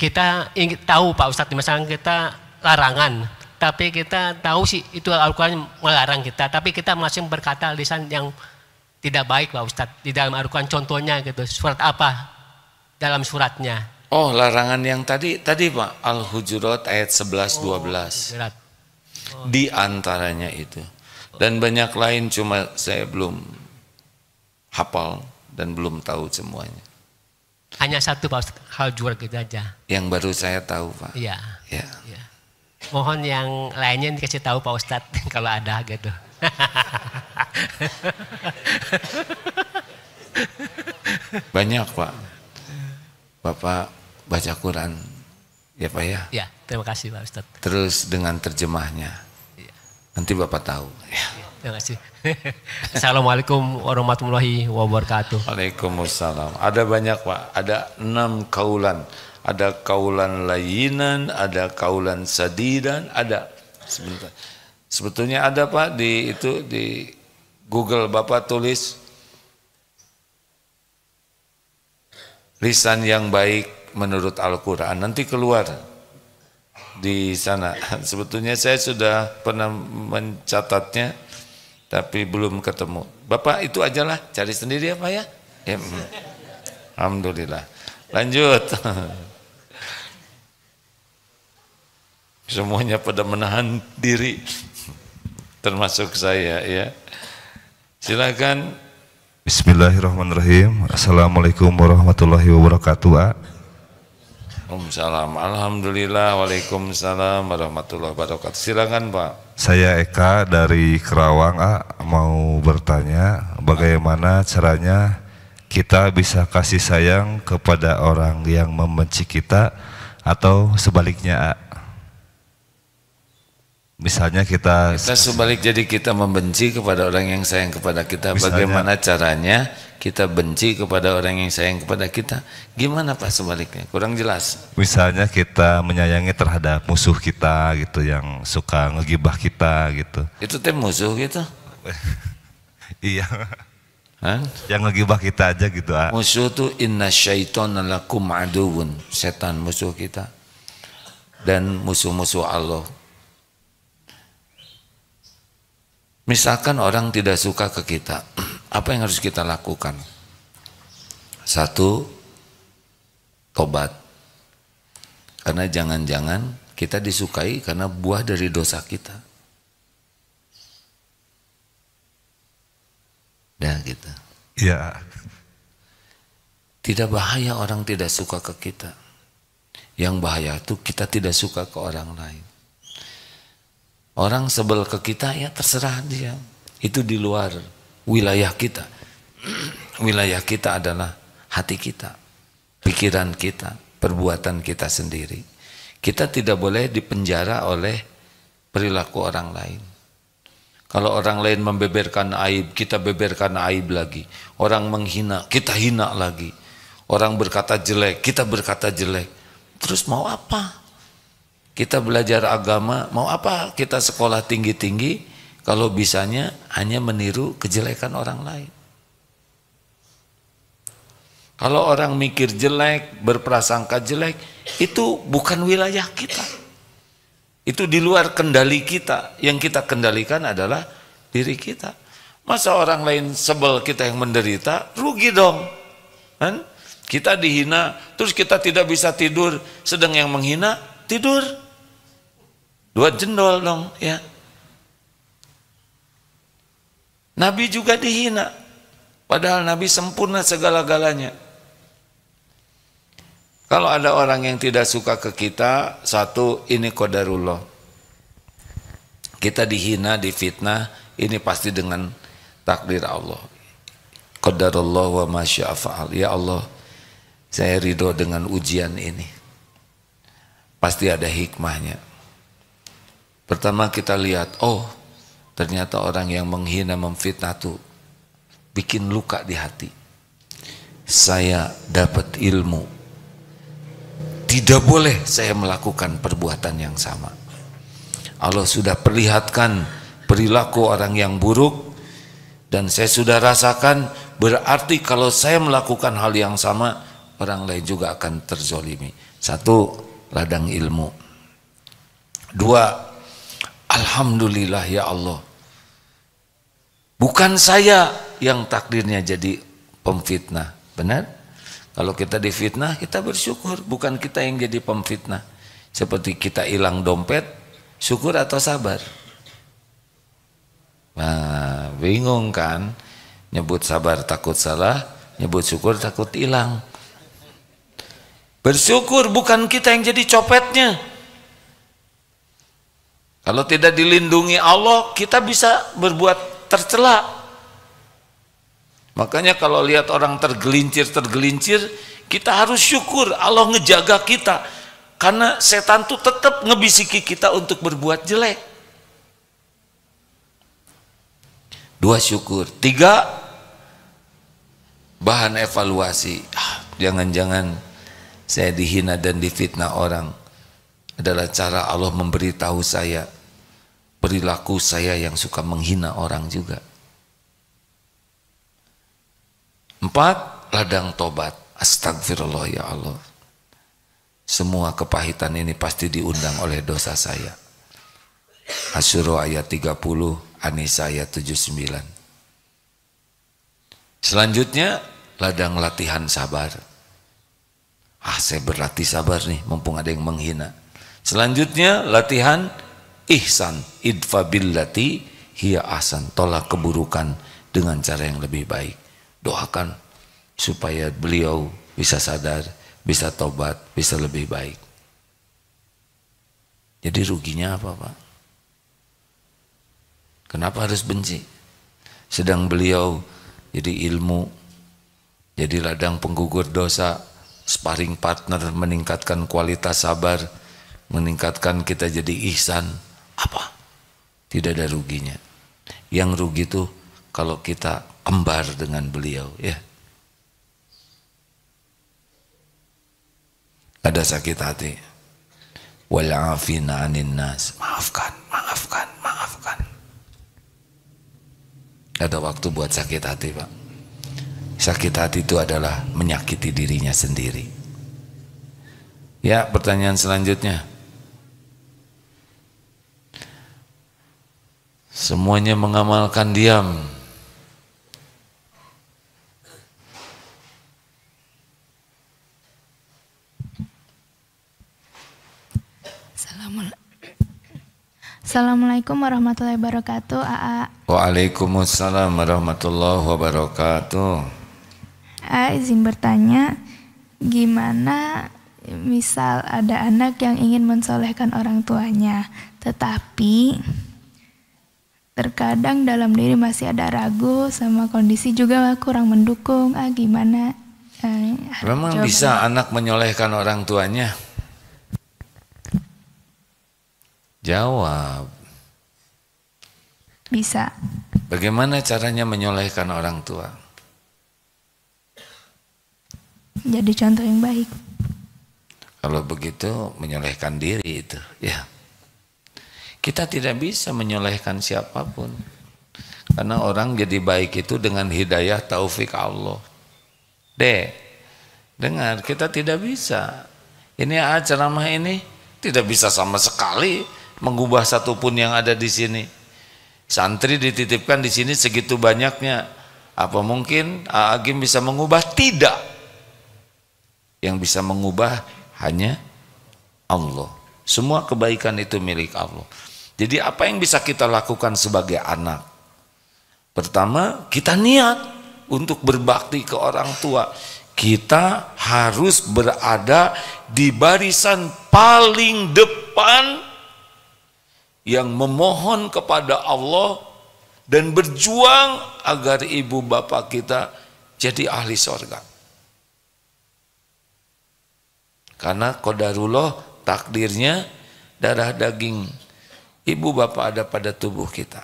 kita ingin tahu Pak Ustadz, misalnya kita larangan, tapi kita tahu sih itu Al-Quran melarang kita, tapi kita masih berkata lisan yang tidak baik Pak Ustadz. Di dalam Al-Quran contohnya gitu, surat apa dalam suratnya. Oh larangan yang tadi, tadi Pak, Al-Hujurat ayat 11-12. Oh, oh, Di antaranya itu dan banyak lain cuma saya belum hafal dan belum tahu semuanya. Hanya satu Pak hal jual gitu aja. Yang baru saya tahu Pak. Iya. Ya. ya. Mohon yang lainnya dikasih tahu Pak Ustadz (laughs) kalau ada gitu. (laughs) Banyak Pak. Bapak baca Quran ya Pak ya? Ya, terima kasih Pak Ustadz. Terus dengan terjemahnya Nanti Bapak tahu. Ya. Terima kasih. (laughs) Assalamualaikum warahmatullahi wabarakatuh. Waalaikumsalam. Ada banyak Pak, ada enam kaulan. Ada kaulan layinan, ada kaulan sadidan, ada. Sebentar. Sebetulnya ada Pak di itu di Google Bapak tulis lisan yang baik menurut Al-Quran nanti keluar di sana. (laughs) Sebetulnya saya sudah pernah mencatatnya, tapi belum ketemu. Bapak itu ajalah, cari sendiri apa ya? ya. Mm. Alhamdulillah. Lanjut. (laughs) Semuanya pada menahan diri, (laughs) termasuk saya ya. Silakan. Bismillahirrahmanirrahim. Assalamualaikum warahmatullahi wabarakatuh. Waalaikumsalam. Alhamdulillah. Waalaikumsalam warahmatullah wabarakatuh. Silakan Pak. Saya Eka dari Kerawang, A, mau bertanya bagaimana caranya kita bisa kasih sayang kepada orang yang membenci kita atau sebaliknya, A. Misalnya kita kita sebalik jadi kita membenci kepada orang yang sayang kepada kita. Misalnya, Bagaimana caranya kita benci kepada orang yang sayang kepada kita? Gimana Pak sebaliknya? Kurang jelas. Misalnya kita menyayangi terhadap musuh kita gitu yang suka ngegibah kita gitu. Itu teh musuh gitu. (laughs) iya. Hah? Yang ngegibah kita aja gitu. Ah. Musuh tuh inna syaiton lakum aduun. Setan musuh kita. Dan musuh-musuh Allah Misalkan orang tidak suka ke kita, (clears throat) apa yang harus kita lakukan? Satu, tobat. Karena jangan-jangan kita disukai karena buah dari dosa kita. Nah ya, kita. Gitu. Ya. Tidak bahaya orang tidak suka ke kita. Yang bahaya itu kita tidak suka ke orang lain. Orang sebel ke kita ya terserah dia. Itu di luar wilayah kita. (clears throat) wilayah kita adalah hati kita, pikiran kita, perbuatan kita sendiri. Kita tidak boleh dipenjara oleh perilaku orang lain. Kalau orang lain membeberkan aib, kita beberkan aib lagi. Orang menghina, kita hina lagi. Orang berkata jelek, kita berkata jelek. Terus mau apa? Kita belajar agama, mau apa? Kita sekolah tinggi-tinggi, kalau bisanya hanya meniru kejelekan orang lain. Kalau orang mikir jelek, berprasangka jelek, itu bukan wilayah kita. Itu di luar kendali kita. Yang kita kendalikan adalah diri kita. Masa orang lain sebel kita yang menderita, rugi dong. Kan? Kita dihina, terus kita tidak bisa tidur, sedang yang menghina, tidur. Dua jendol dong, ya. Nabi juga dihina. Padahal Nabi sempurna segala-galanya. Kalau ada orang yang tidak suka ke kita, satu, ini kodarullah. Kita dihina, difitnah, ini pasti dengan takdir Allah. kodarullah wa masya'afa'al. Ya Allah, saya ridho dengan ujian ini. Pasti ada hikmahnya. Pertama kita lihat, oh ternyata orang yang menghina, memfitnah itu bikin luka di hati. Saya dapat ilmu. Tidak boleh saya melakukan perbuatan yang sama. Allah sudah perlihatkan perilaku orang yang buruk dan saya sudah rasakan berarti kalau saya melakukan hal yang sama orang lain juga akan terzolimi. Satu, ladang ilmu. Dua, Alhamdulillah ya Allah. Bukan saya yang takdirnya jadi pemfitnah. Benar? Kalau kita difitnah, kita bersyukur. Bukan kita yang jadi pemfitnah. Seperti kita hilang dompet, syukur atau sabar? Nah, bingung kan? Nyebut sabar takut salah, nyebut syukur takut hilang. Bersyukur bukan kita yang jadi copetnya. Kalau tidak dilindungi Allah, kita bisa berbuat tercela. Makanya kalau lihat orang tergelincir-tergelincir, kita harus syukur Allah ngejaga kita. Karena setan itu tetap ngebisiki kita untuk berbuat jelek. Dua syukur. Tiga, bahan evaluasi. Ah, jangan-jangan saya dihina dan difitnah orang. Adalah cara Allah memberitahu saya perilaku saya yang suka menghina orang juga. Empat, ladang tobat. Astagfirullah ya Allah. Semua kepahitan ini pasti diundang oleh dosa saya. Asyuro ayat 30, Anisa ayat 79. Selanjutnya, ladang latihan sabar. Ah, saya berlatih sabar nih, mumpung ada yang menghina. Selanjutnya, latihan ihsan idfa billati hiya ahsan tolak keburukan dengan cara yang lebih baik doakan supaya beliau bisa sadar bisa tobat bisa lebih baik jadi ruginya apa pak kenapa harus benci sedang beliau jadi ilmu jadi ladang penggugur dosa sparring partner meningkatkan kualitas sabar meningkatkan kita jadi ihsan apa? Tidak ada ruginya. Yang rugi itu kalau kita kembar dengan beliau, ya. Ada sakit hati. Wal'afina anin nas. Maafkan, maafkan, maafkan. Ada waktu buat sakit hati, Pak. Sakit hati itu adalah menyakiti dirinya sendiri. Ya, pertanyaan selanjutnya. Semuanya mengamalkan diam. Assalamualaikum warahmatullahi wabarakatuh. AA. Waalaikumsalam warahmatullahi wabarakatuh. AA izin bertanya, gimana misal ada anak yang ingin mensolehkan orang tuanya, tetapi terkadang dalam diri masih ada ragu sama kondisi juga kurang mendukung ah gimana eh, memang bisa anak menyolehkan orang tuanya jawab bisa bagaimana caranya menyolehkan orang tua jadi contoh yang baik kalau begitu menyolehkan diri itu ya kita tidak bisa menyolehkan siapapun. Karena orang jadi baik itu dengan hidayah taufik Allah. Dek, dengar, kita tidak bisa. Ini ceramah ini tidak bisa sama sekali mengubah satupun yang ada di sini. Santri dititipkan di sini segitu banyaknya. Apa mungkin Agim bisa mengubah? Tidak. Yang bisa mengubah hanya Allah. Semua kebaikan itu milik Allah. Jadi apa yang bisa kita lakukan sebagai anak? Pertama, kita niat untuk berbakti ke orang tua. Kita harus berada di barisan paling depan yang memohon kepada Allah dan berjuang agar ibu bapak kita jadi ahli sorga. Karena kodarullah takdirnya darah daging ibu bapak ada pada tubuh kita.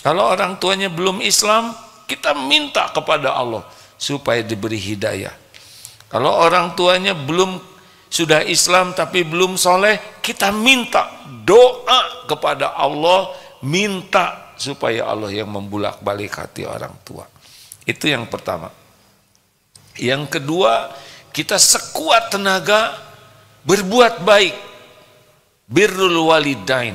Kalau orang tuanya belum Islam, kita minta kepada Allah supaya diberi hidayah. Kalau orang tuanya belum sudah Islam tapi belum soleh, kita minta doa kepada Allah, minta supaya Allah yang membulak balik hati orang tua. Itu yang pertama. Yang kedua, kita sekuat tenaga berbuat baik birrul walidain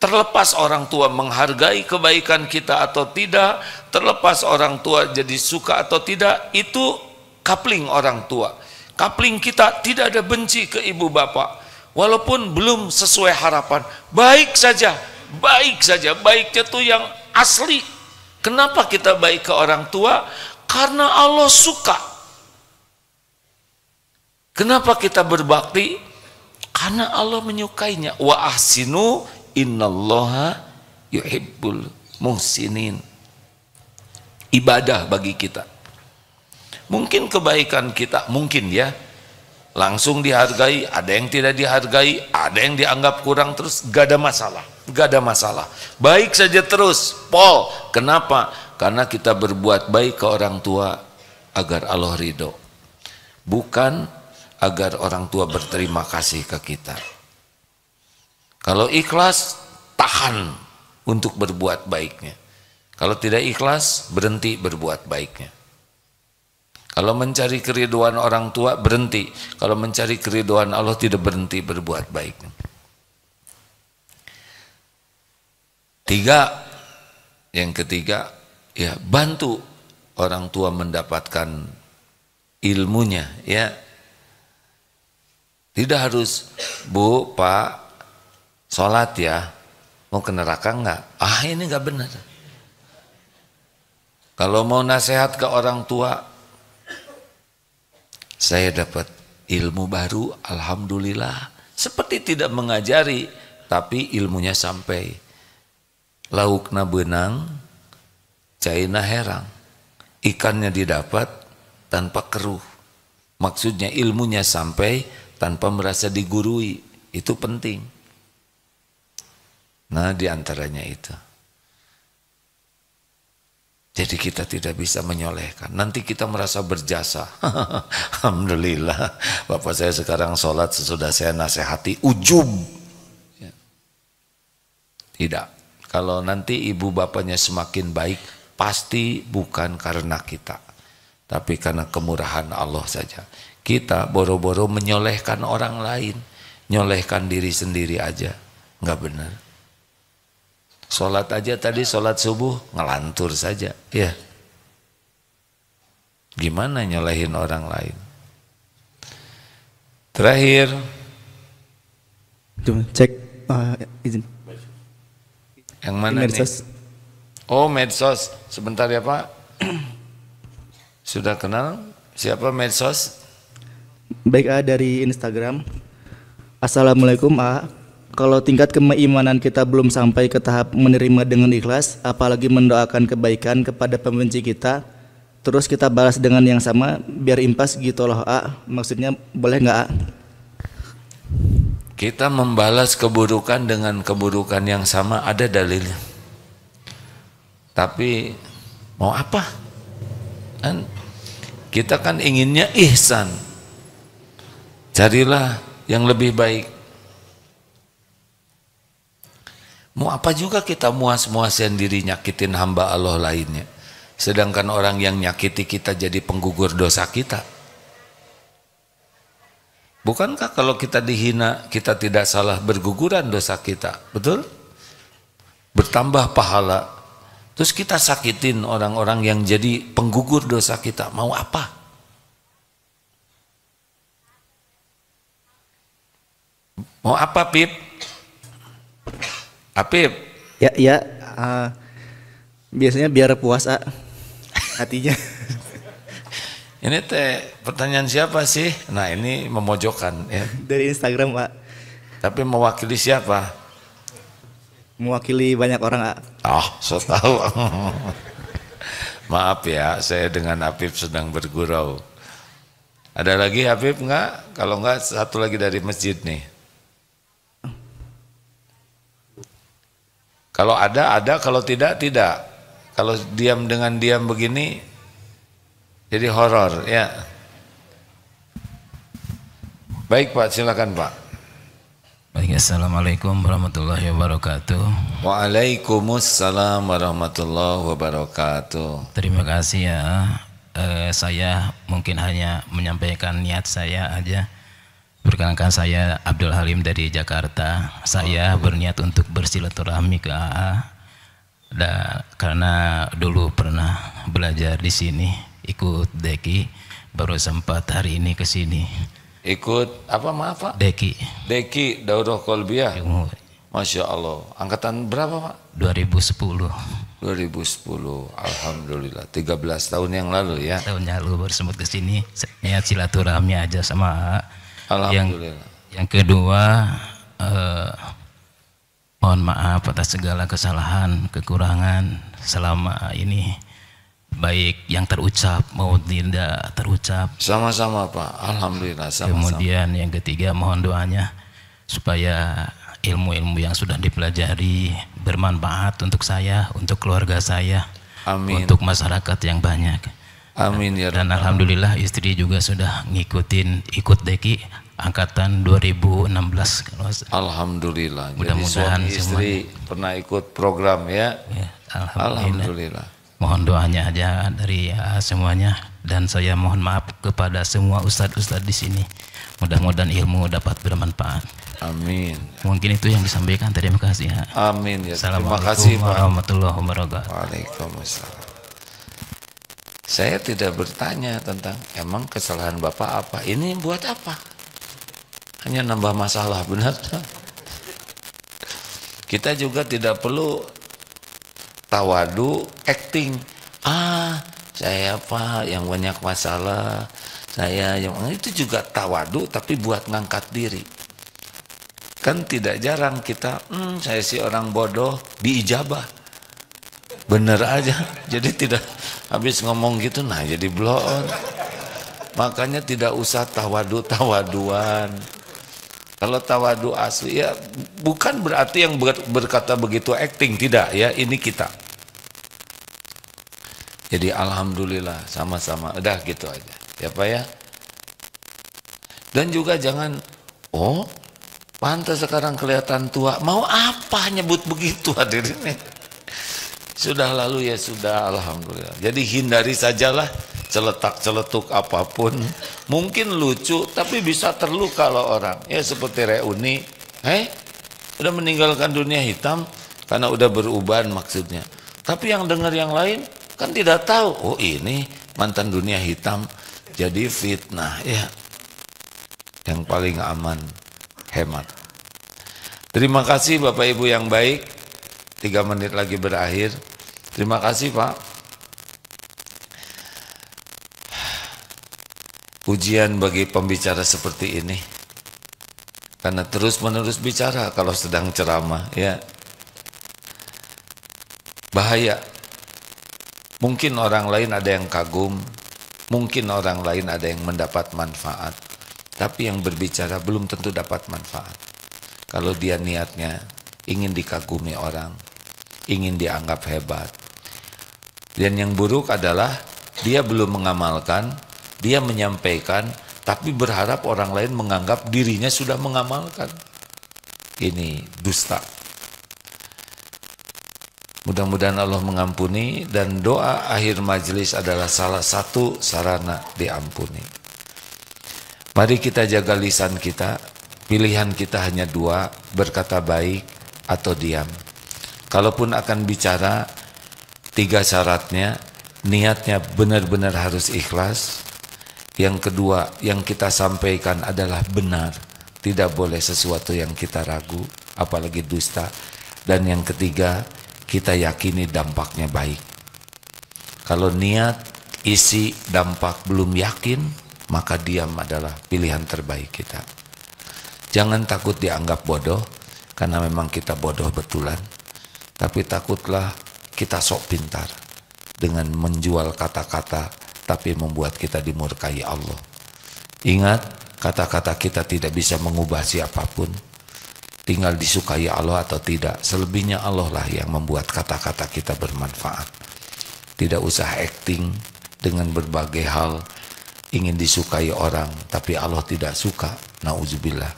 terlepas orang tua menghargai kebaikan kita atau tidak terlepas orang tua jadi suka atau tidak itu kapling orang tua kapling kita tidak ada benci ke ibu bapak walaupun belum sesuai harapan baik saja baik saja baiknya tuh yang asli kenapa kita baik ke orang tua karena Allah suka kenapa kita berbakti karena Allah menyukainya wa ahsinu innallaha yuhibbul muhsinin ibadah bagi kita mungkin kebaikan kita mungkin ya langsung dihargai ada yang tidak dihargai ada yang dianggap kurang terus gak ada masalah gak ada masalah baik saja terus Paul kenapa karena kita berbuat baik ke orang tua agar Allah ridho bukan agar orang tua berterima kasih ke kita. Kalau ikhlas, tahan untuk berbuat baiknya. Kalau tidak ikhlas, berhenti berbuat baiknya. Kalau mencari keriduan orang tua, berhenti. Kalau mencari keriduan Allah, tidak berhenti berbuat baiknya. Tiga, yang ketiga, ya bantu orang tua mendapatkan ilmunya, ya tidak harus, Bu, Pak, sholat ya, mau ke neraka enggak? Ah ini enggak benar. Kalau mau nasihat ke orang tua, saya dapat ilmu baru, Alhamdulillah. Seperti tidak mengajari, tapi ilmunya sampai. Laukna benang, China herang. Ikannya didapat tanpa keruh. Maksudnya ilmunya sampai, tanpa merasa digurui itu penting. Nah, diantaranya itu. Jadi kita tidak bisa menyolehkan. Nanti kita merasa berjasa. (laughs) Alhamdulillah. Bapak saya sekarang sholat sesudah saya nasihati. Ujub. Ya. Tidak. Kalau nanti ibu bapaknya semakin baik, pasti bukan karena kita. Tapi karena kemurahan Allah saja. Kita boro-boro menyolehkan orang lain, nyolehkan diri sendiri aja, nggak benar. Sholat aja tadi sholat subuh ngelantur saja, ya. Gimana nyolehin orang lain? Terakhir, cek uh, izin. Yang mana Di medsos. nih? Oh medsos, sebentar ya Pak. (clears throat) Sudah kenal siapa medsos? Baik A ah, dari Instagram. Assalamualaikum A. Ah. Kalau tingkat keimanan kita belum sampai ke tahap menerima dengan ikhlas, apalagi mendoakan kebaikan kepada pembenci kita, terus kita balas dengan yang sama, biar impas gitu loh A. Ah. Maksudnya boleh nggak A? Kita membalas keburukan dengan keburukan yang sama ada dalilnya. Tapi mau apa? Kan kita kan inginnya ihsan carilah yang lebih baik mau apa juga kita muas-muasin diri nyakitin hamba Allah lainnya sedangkan orang yang nyakiti kita jadi penggugur dosa kita bukankah kalau kita dihina kita tidak salah berguguran dosa kita betul? bertambah pahala Terus kita sakitin orang-orang yang jadi penggugur dosa kita. Mau apa? Mau apa, Pip? Apip? Ah, ya, ya. Uh, biasanya biar puasa hatinya. (laughs) ini teh pertanyaan siapa sih? Nah, ini memojokkan ya. Dari Instagram, Pak. Tapi mewakili siapa? Mewakili banyak orang, Pak. Oh, so tahu. (laughs) Maaf ya, saya dengan Apip sedang bergurau. Ada lagi Apip enggak? Kalau enggak satu lagi dari masjid nih. Kalau ada ada, kalau tidak tidak. Kalau diam dengan diam begini jadi horor ya. Baik Pak, silakan Pak. Baik, Assalamualaikum warahmatullahi wabarakatuh. Waalaikumsalam warahmatullahi wabarakatuh. Terima kasih ya. Eh, saya mungkin hanya menyampaikan niat saya aja Perkenalkan saya Abdul Halim dari Jakarta. Saya berniat untuk bersilaturahmi ke AA da, karena dulu pernah belajar di sini, ikut Deki, baru sempat hari ini ke sini. Ikut apa maaf Pak? Deki. Deki Daudah Kolbia. Masya Allah. Angkatan berapa Pak? 2010. 2010, Alhamdulillah. 13 tahun yang lalu ya. Tahun yang lalu baru sempat ke sini. Niat silaturahmi aja sama Alhamdulillah. Yang, yang kedua eh, mohon maaf atas segala kesalahan, kekurangan selama ini baik yang terucap maupun tidak terucap. Sama-sama Pak, Alhamdulillah sama-sama. Kemudian yang ketiga mohon doanya supaya ilmu-ilmu yang sudah dipelajari bermanfaat untuk saya, untuk keluarga saya, Amin. untuk masyarakat yang banyak. Amin ya Dan alhamdulillah istri juga sudah ngikutin ikut Deki angkatan 2016 Alhamdulillah. Mudah-mudahan istri semuanya. pernah ikut program ya. ya alhamdulillah. alhamdulillah. Mohon doanya aja dari ya, semuanya dan saya mohon maaf kepada semua ustadz-ustadz di sini. Mudah-mudahan ilmu dapat bermanfaat. Amin. Mungkin itu yang disampaikan. Terima kasih ya. Amin ya. Terima kasih warahmatullahi wabarakatuh. Waalaikumsalam. Saya tidak bertanya tentang emang kesalahan Bapak apa, ini buat apa? Hanya nambah masalah, benar? Kita juga tidak perlu tawadu acting. Ah, saya apa yang banyak masalah, saya yang itu juga tawadu tapi buat ngangkat diri. Kan tidak jarang kita, hmm, saya sih orang bodoh, diijabah bener aja jadi tidak habis ngomong gitu nah jadi blon makanya tidak usah tawadu tawaduan kalau tawadu asli ya bukan berarti yang ber, berkata begitu acting tidak ya ini kita jadi alhamdulillah sama-sama udah gitu aja ya pak ya dan juga jangan oh pantas sekarang kelihatan tua mau apa nyebut begitu hadirin sudah lalu ya sudah, alhamdulillah. Jadi hindari sajalah celetak-celetuk apapun. Mungkin lucu, tapi bisa terluka loh orang. Ya seperti reuni, eh, udah meninggalkan dunia hitam karena udah beruban maksudnya. Tapi yang dengar yang lain kan tidak tahu. Oh ini mantan dunia hitam jadi fitnah ya. Yang paling aman hemat. Terima kasih Bapak Ibu yang baik. Tiga menit lagi berakhir. Terima kasih Pak. Ujian bagi pembicara seperti ini. Karena terus-menerus bicara kalau sedang ceramah ya. Bahaya. Mungkin orang lain ada yang kagum, mungkin orang lain ada yang mendapat manfaat. Tapi yang berbicara belum tentu dapat manfaat. Kalau dia niatnya ingin dikagumi orang, ingin dianggap hebat, dan yang buruk adalah dia belum mengamalkan, dia menyampaikan, tapi berharap orang lain menganggap dirinya sudah mengamalkan. Ini dusta. Mudah-mudahan Allah mengampuni dan doa akhir majelis adalah salah satu sarana diampuni. Mari kita jaga lisan kita. Pilihan kita hanya dua, berkata baik atau diam. Kalaupun akan bicara, Tiga syaratnya, niatnya benar-benar harus ikhlas. Yang kedua, yang kita sampaikan adalah benar. Tidak boleh sesuatu yang kita ragu, apalagi dusta. Dan yang ketiga, kita yakini dampaknya baik. Kalau niat, isi, dampak belum yakin, maka diam adalah pilihan terbaik kita. Jangan takut dianggap bodoh, karena memang kita bodoh betulan. Tapi takutlah kita sok pintar dengan menjual kata-kata tapi membuat kita dimurkai Allah. Ingat, kata-kata kita tidak bisa mengubah siapapun. Tinggal disukai Allah atau tidak. Selebihnya Allah lah yang membuat kata-kata kita bermanfaat. Tidak usah acting dengan berbagai hal ingin disukai orang tapi Allah tidak suka. Nauzubillah.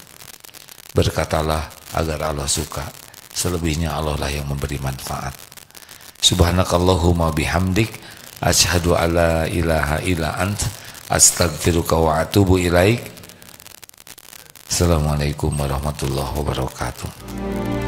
Berkatalah agar Allah suka. Selebihnya Allah lah yang memberi manfaat. Subhanakallahumma bihamdik ashadu ala ilaha illa ant astagfiruka wa atubu ilaik. Assalamualaikum warahmatullahi wabarakatuh.